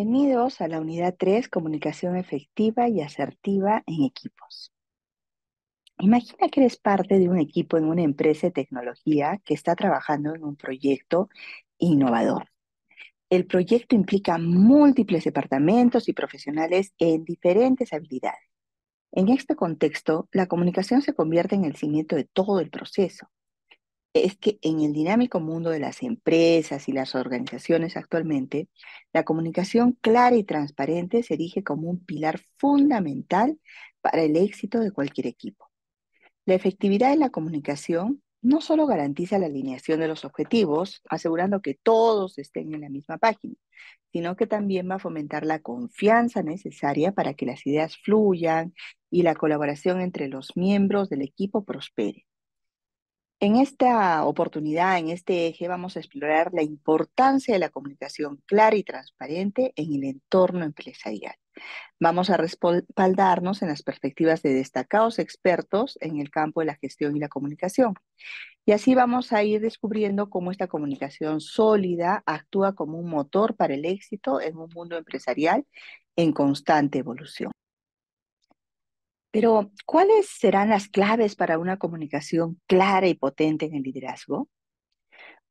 Bienvenidos a la unidad 3, comunicación efectiva y asertiva en equipos. Imagina que eres parte de un equipo en una empresa de tecnología que está trabajando en un proyecto innovador. El proyecto implica múltiples departamentos y profesionales en diferentes habilidades. En este contexto, la comunicación se convierte en el cimiento de todo el proceso es que en el dinámico mundo de las empresas y las organizaciones actualmente, la comunicación clara y transparente se erige como un pilar fundamental para el éxito de cualquier equipo. La efectividad de la comunicación no solo garantiza la alineación de los objetivos, asegurando que todos estén en la misma página, sino que también va a fomentar la confianza necesaria para que las ideas fluyan y la colaboración entre los miembros del equipo prospere. En esta oportunidad, en este eje, vamos a explorar la importancia de la comunicación clara y transparente en el entorno empresarial. Vamos a respaldarnos en las perspectivas de destacados expertos en el campo de la gestión y la comunicación. Y así vamos a ir descubriendo cómo esta comunicación sólida actúa como un motor para el éxito en un mundo empresarial en constante evolución. Pero, ¿cuáles serán las claves para una comunicación clara y potente en el liderazgo?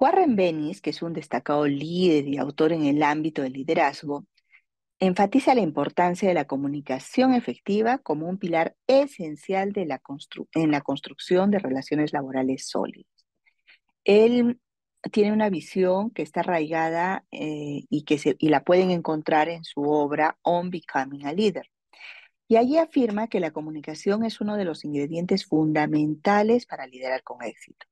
Warren Bennis, que es un destacado líder y autor en el ámbito del liderazgo, enfatiza la importancia de la comunicación efectiva como un pilar esencial en la construcción de relaciones laborales sólidas. Él tiene una visión que está arraigada eh, y que se, y la pueden encontrar en su obra On Becoming a Leader y allí afirma que la comunicación es uno de los ingredientes fundamentales para liderar con éxito.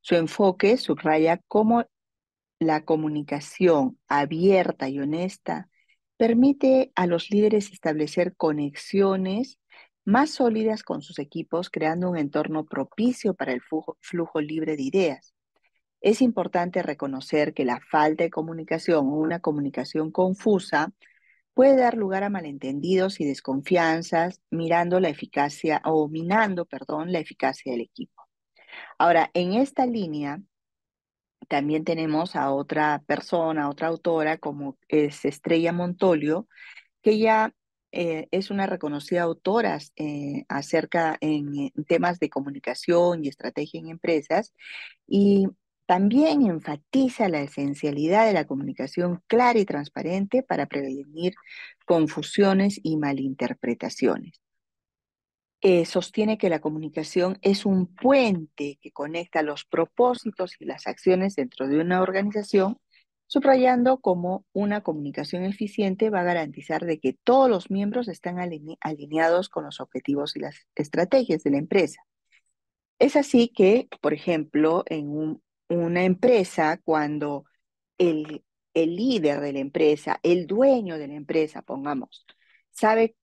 Su enfoque subraya cómo la comunicación abierta y honesta permite a los líderes establecer conexiones más sólidas con sus equipos, creando un entorno propicio para el flujo, flujo libre de ideas. Es importante reconocer que la falta de comunicación o una comunicación confusa puede dar lugar a malentendidos y desconfianzas, mirando la eficacia o minando, perdón, la eficacia del equipo. Ahora, en esta línea también tenemos a otra persona, otra autora como es Estrella Montolio, que ya eh, es una reconocida autora eh, acerca en, en, temas de comunicación y estrategia en empresas y también enfatiza la esencialidad de la comunicación clara y transparente para prevenir confusiones y malinterpretaciones. Eh, sostiene que la comunicación es un puente que conecta los propósitos y las acciones dentro de una organización, subrayando cómo una comunicación eficiente va a garantizar de que todos los miembros están alineados con los objetivos y las estrategias de la empresa. Es así que, por ejemplo, en un una empresa cuando el, el líder de la empresa, el dueño de la empresa, pongamos, sabe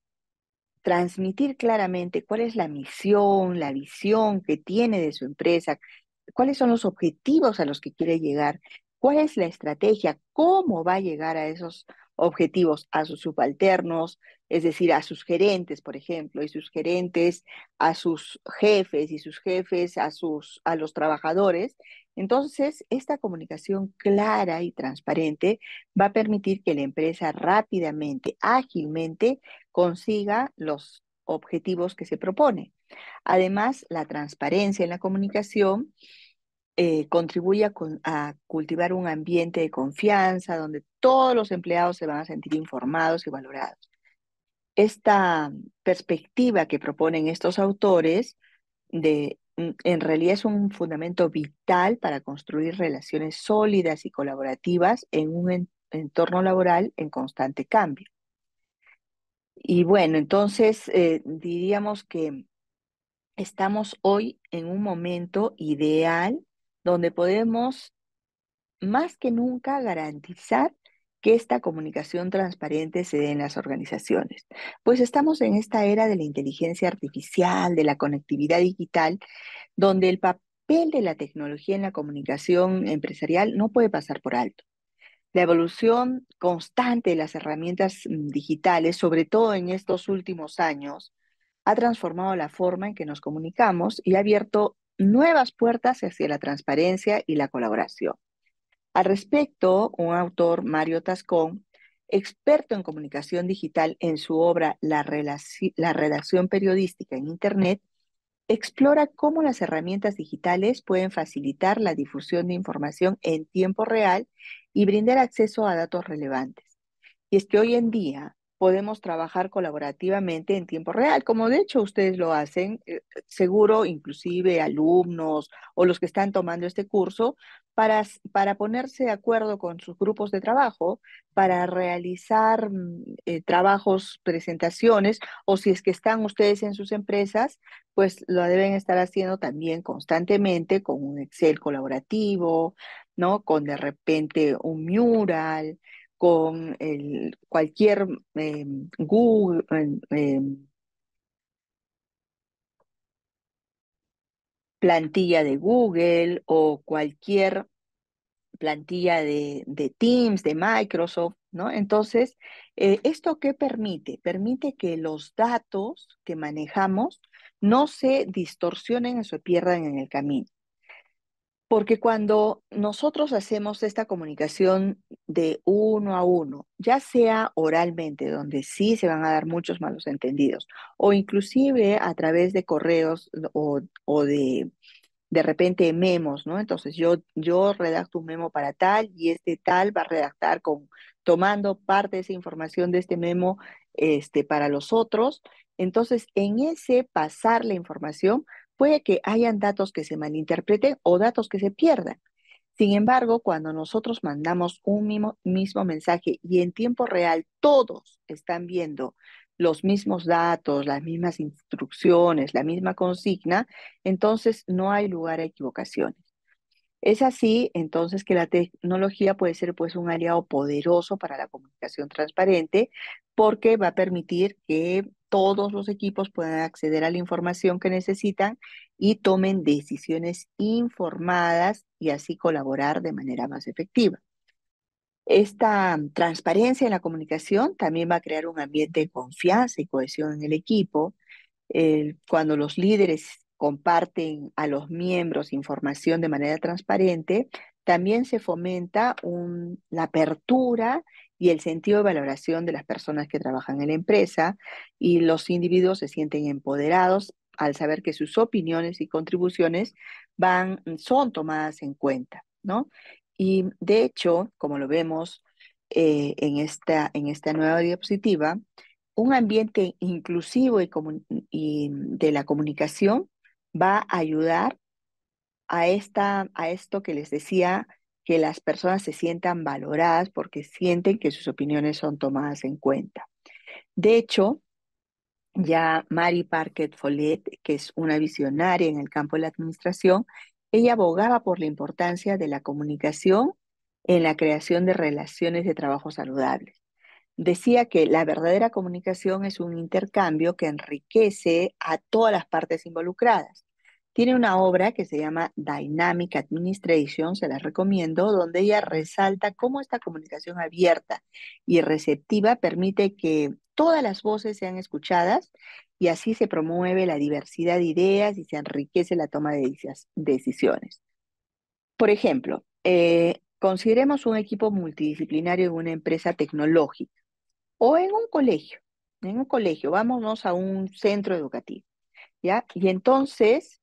transmitir claramente cuál es la misión, la visión que tiene de su empresa, cuáles son los objetivos a los que quiere llegar, cuál es la estrategia, cómo va a llegar a esos objetivos, a sus subalternos, es decir, a sus gerentes, por ejemplo, y sus gerentes, a sus jefes y sus jefes, a, sus, a los trabajadores, entonces, esta comunicación clara y transparente va a permitir que la empresa rápidamente, ágilmente, consiga los objetivos que se propone. Además, la transparencia en la comunicación eh, contribuye a, a, cultivar un ambiente de confianza donde todos los empleados se van a sentir informados y valorados. Esta perspectiva que proponen estos autores de en realidad es un fundamento vital para construir relaciones sólidas y colaborativas en un entorno laboral en constante cambio. Y bueno, entonces eh, diríamos que estamos hoy en un momento ideal donde podemos más que nunca garantizar que esta comunicación transparente se dé en las organizaciones. Pues estamos en esta era de la inteligencia artificial, de la conectividad digital, donde el papel de la tecnología en la comunicación empresarial no puede pasar por alto. La evolución constante de las herramientas mm, digitales, sobre todo en estos últimos años, ha transformado la forma en que nos comunicamos y ha abierto nuevas puertas hacia la transparencia y la colaboración. Al respecto, un autor, Mario Tascón, experto en comunicación digital en su obra la, redacción periodística en Internet, explora cómo las herramientas digitales pueden facilitar la difusión de información en tiempo real y brindar acceso a datos relevantes. Y es que hoy en día podemos trabajar colaborativamente en tiempo real, como de hecho ustedes lo hacen, eh, seguro inclusive alumnos o los que están tomando este curso, para, para ponerse de acuerdo con sus grupos de trabajo, para realizar mm, eh, trabajos, presentaciones, o si es que están ustedes en sus empresas, pues lo deben estar haciendo también constantemente con un Excel colaborativo, ¿no? Con de repente un mural con el, cualquier eh, Google, em, plantilla de Google o cualquier plantilla de, Teams, de Microsoft, ¿no? Entonces, eh, ¿esto qué permite? Permite que los datos que manejamos no se distorsionen o se pierdan en el camino. Porque cuando nosotros hacemos esta comunicación de uno a uno, ya sea oralmente, donde sí se van a dar muchos malos entendidos, o inclusive a través de correos o, de de repente memos, ¿no? Entonces yo, yo redacto un memo para tal y este tal va a redactar con, tomando parte de esa información de este memo este, para los otros. Entonces, en ese pasar la información puede que hayan datos que se malinterpreten o datos que se pierdan. Sin embargo, cuando nosotros mandamos un mismo, mensaje y en tiempo real todos están viendo los mismos datos, las mismas instrucciones, la misma consigna, entonces no hay lugar a equivocaciones. Es así, entonces, que la tecnología puede ser pues un aliado poderoso para la comunicación transparente porque va a permitir que todos los equipos puedan acceder a la información que necesitan y tomen decisiones informadas y así colaborar de manera más efectiva. Esta mm, transparencia en la comunicación también va a crear un ambiente de confianza y cohesión en el equipo. cuando los líderes comparten a los miembros información de manera transparente, también se fomenta la apertura y el sentido de valoración de las personas que trabajan en la empresa y los individuos se sienten empoderados al saber que sus opiniones y contribuciones van, son tomadas en cuenta, ¿no? Y de hecho, como lo vemos eh, en, esta, en esta nueva diapositiva, un ambiente inclusivo y, de la comunicación va a ayudar a, esta, a esto que les decía, que las personas se sientan valoradas porque sienten que sus opiniones son tomadas en cuenta. De hecho, ya Mary Parkett Follett, que es una visionaria en el campo de la administración, ella abogaba por la importancia de la comunicación en la creación de relaciones de trabajo saludables. Decía que la verdadera comunicación es un intercambio que enriquece a todas las partes involucradas tiene una obra que se llama Dynamic Administration, se la recomiendo, donde ella resalta cómo esta comunicación abierta y receptiva permite que todas las voces sean escuchadas y así se promueve la diversidad de ideas y se enriquece la toma de decisiones. Por ejemplo, eh, consideremos un equipo multidisciplinario en una empresa tecnológica o en un colegio. En un colegio, vámonos a un centro educativo. ¿ya? Y entonces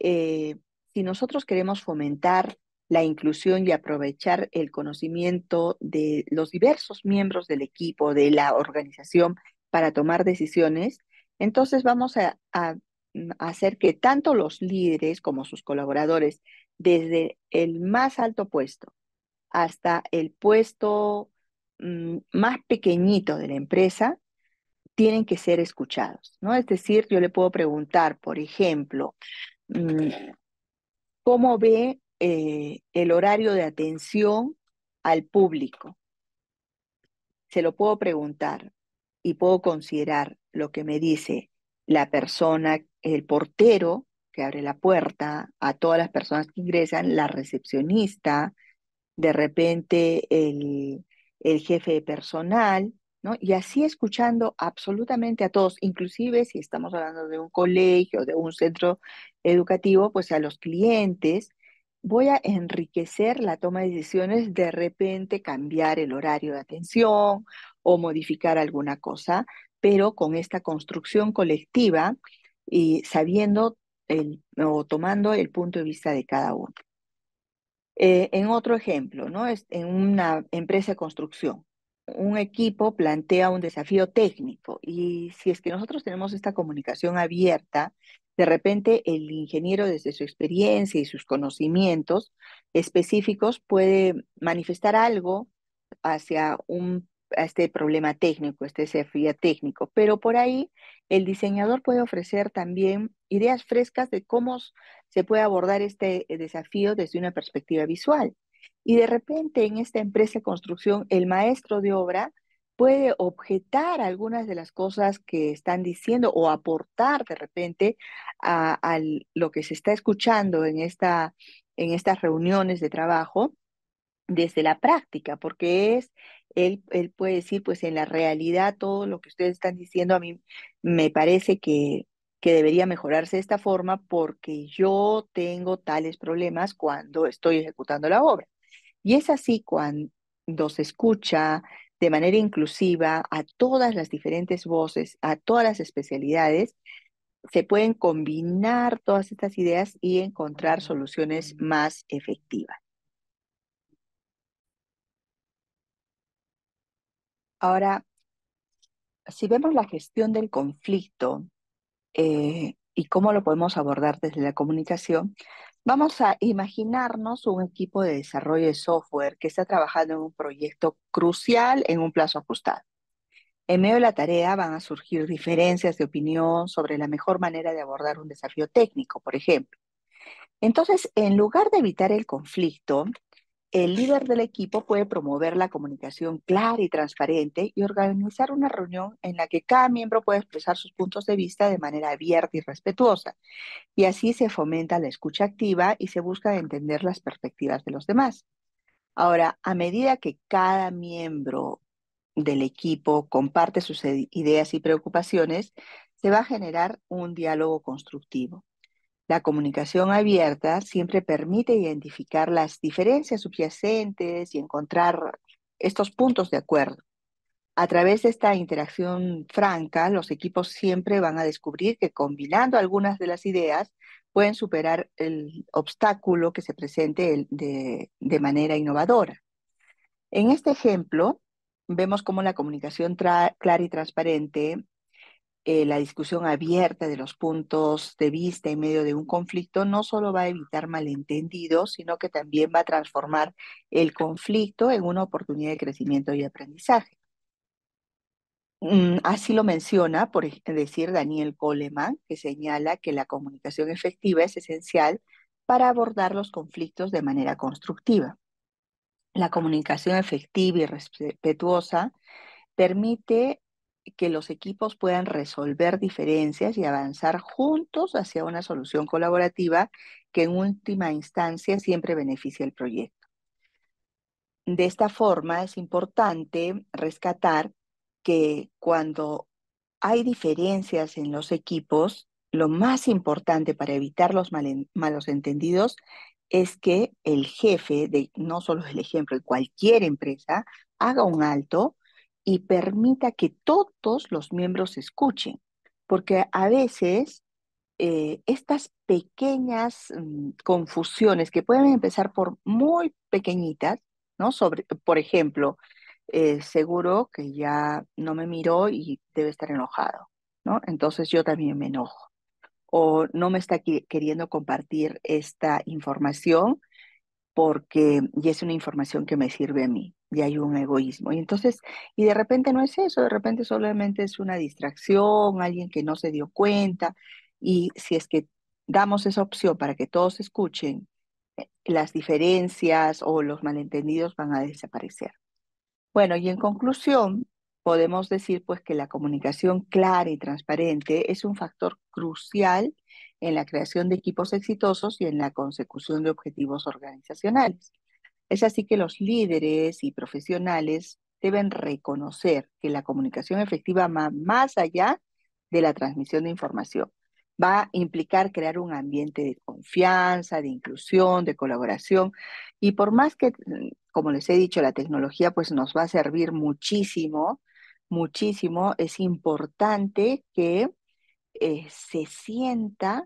eh, si nosotros queremos fomentar la inclusión y aprovechar el conocimiento de los diversos miembros del equipo, de la organización, para tomar decisiones, entonces vamos a, mm, hacer que tanto los líderes como sus colaboradores, desde el más alto puesto hasta el puesto mm, más pequeñito de la empresa, tienen que ser escuchados, ¿no? Es decir, yo le puedo preguntar, por ejemplo, Mm, ¿Cómo ve eh, el horario de atención al público? Se lo puedo preguntar y puedo considerar lo que me dice la persona, el portero que abre la puerta a todas las personas que ingresan, la recepcionista, de repente el, el jefe de personal, y así escuchando absolutamente a todos, inclusive si estamos hablando de un colegio, de un centro educativo, pues a los clientes, voy a enriquecer la toma de decisiones, de repente cambiar el horario de atención o modificar alguna cosa, pero con esta construcción colectiva y sabiendo o tomando el punto de vista de cada uno. Eh, en otro ejemplo, ¿no? Es en una empresa de construcción un equipo plantea un desafío técnico y si es que nosotros tenemos esta comunicación abierta, de repente el ingeniero desde su experiencia y sus conocimientos específicos puede manifestar algo hacia este problema técnico, este desafío técnico, pero por ahí el diseñador puede ofrecer también ideas frescas de cómo se puede abordar este eh, desafío desde una perspectiva visual. Y de repente en esta empresa de construcción, el maestro de obra puede objetar algunas de las cosas que están diciendo o aportar de repente a, lo que se está escuchando en, esta, en estas reuniones de trabajo desde la práctica, porque es, él, él puede decir, pues en la realidad todo lo que ustedes están diciendo a mí me parece que que debería mejorarse de esta forma porque yo tengo tales problemas cuando estoy ejecutando la obra. Y es así cuando se escucha de manera inclusiva a todas las diferentes voces, a todas las especialidades, se pueden combinar todas estas ideas y encontrar soluciones mm. más efectivas. Ahora, si vemos la gestión del conflicto, eh, y cómo lo podemos abordar desde la comunicación, vamos a imaginarnos un equipo de desarrollo de software que está trabajando en un proyecto crucial en un plazo ajustado. En medio de la tarea van a surgir diferencias de opinión sobre la mejor manera de abordar un desafío técnico, por ejemplo. Entonces, en lugar de evitar el conflicto, el líder del equipo puede promover la comunicación clara y transparente y organizar una reunión en la que cada miembro pueda expresar sus puntos de vista de manera abierta y respetuosa. Y así se fomenta la escucha activa y se busca entender las perspectivas de los demás. Ahora, a medida que cada miembro del equipo comparte sus ideas y preocupaciones, se va a generar un diálogo constructivo. La comunicación abierta siempre permite identificar las diferencias subyacentes y encontrar estos puntos de acuerdo. A través de esta interacción franca, los equipos siempre van a descubrir que combinando algunas de las ideas pueden superar el obstáculo que se presente de, manera innovadora. En este ejemplo, vemos cómo la comunicación clara y transparente eh, la discusión abierta de los puntos de vista en medio de un conflicto no solo va a evitar malentendidos, sino que también va a transformar el conflicto en una oportunidad de crecimiento y aprendizaje. Mm, así lo menciona, por decir, Daniel Coleman, que señala que la comunicación efectiva es esencial para abordar los conflictos de manera constructiva. La comunicación efectiva y respetuosa permite que los equipos puedan resolver diferencias y avanzar juntos hacia una solución colaborativa que en última instancia siempre beneficie el proyecto. De esta forma es importante rescatar que cuando hay diferencias en los equipos, lo más importante para evitar los malos entendidos es que el jefe de no solo el ejemplo, de cualquier empresa, haga un alto y permita que todos los miembros escuchen, porque a veces eh, estas pequeñas mm, confusiones que pueden empezar por muy pequeñitas, ¿no? Sobre, por ejemplo, eh, seguro que ya no me miró y debe estar enojado, ¿no? Entonces yo también me enojo. O no me está queriendo compartir esta información porque y es una información que me sirve a mí y hay un egoísmo. Y entonces, y de repente no es eso, de repente solamente es una distracción, alguien que no se dio cuenta y si es que damos esa opción para que todos escuchen, eh, las diferencias o los malentendidos van a desaparecer. Bueno, y en conclusión, podemos decir pues que la comunicación clara y transparente es un factor crucial en la creación de equipos exitosos y en la consecución de objetivos organizacionales. Es así que los líderes y profesionales deben reconocer que la comunicación efectiva va más allá de la transmisión de información. Va a implicar crear un ambiente de confianza, de inclusión, de colaboración. Y por más que, mm, como les he dicho, la tecnología pues nos va a servir muchísimo, muchísimo, es importante que eh, se sienta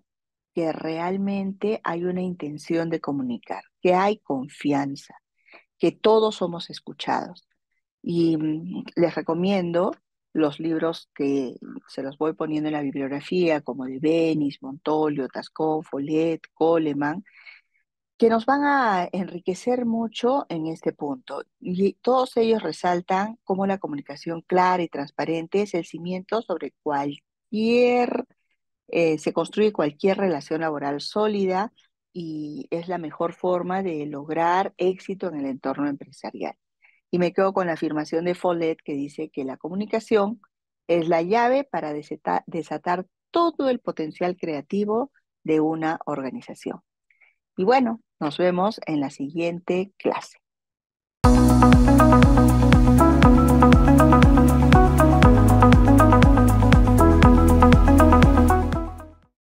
que realmente hay una intención de comunicar, que hay confianza, que todos somos escuchados. Y mm, les recomiendo los libros que se los voy poniendo en la bibliografía, como de Benis, Montolio, Tascón, Follet, Coleman, que nos van a enriquecer mucho en este punto. Y todos ellos resaltan cómo la comunicación clara y transparente es el cimiento sobre cualquier eh, se construye cualquier relación laboral sólida y es la mejor forma de lograr éxito en el entorno empresarial. Y me quedo con la afirmación de Follett que dice que la comunicación es la llave para desatar todo el potencial creativo de una organización. Y bueno, nos vemos en la siguiente clase.